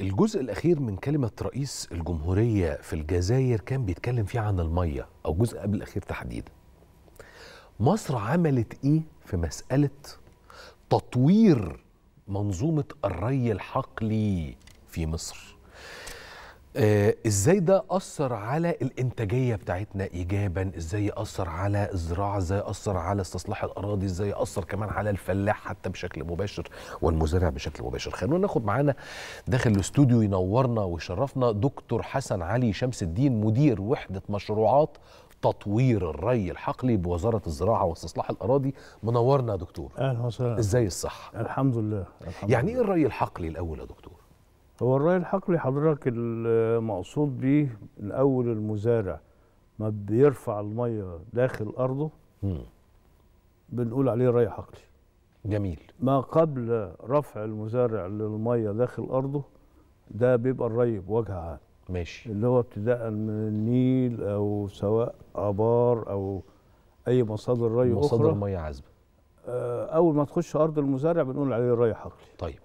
الجزء الأخير من كلمة رئيس الجمهورية في الجزائر كان بيتكلم فيه عن المية أو الجزء قبل الأخير تحديدا مصر عملت إيه في مسألة تطوير منظومة الري الحقلي في مصر آه، ازاي ده اثر على الانتاجيه بتاعتنا ايجابا ازاي اثر على الزراعه ازاي اثر على استصلاح الاراضي ازاي اثر كمان على الفلاح حتى بشكل مباشر والمزارع بشكل مباشر خلونا ناخد معانا داخل الاستوديو ينورنا ويشرفنا دكتور حسن علي شمس الدين مدير وحده مشروعات تطوير الري الحقلي بوزاره الزراعه واستصلاح الاراضي منورنا يا دكتور اهلا وسهلا ازاي الصحه الحمد لله الحمد يعني ايه الري الحقلي الاول يا دكتور هو الرأي الحقلي حضرتك المقصود بيه الأول أول المزارع ما بيرفع المية داخل أرضه مم. بنقول عليه رأي حقلي جميل ما قبل رفع المزارع للمية داخل أرضه ده بيبقى الري بوجه عام ماشي اللي هو ابتداء من النيل أو سواء آبار أو أي مصادر ري مصادر أخرى مصادر مية عذبة آه، أول ما تخش أرض المزارع بنقول عليه رأي حقلي طيب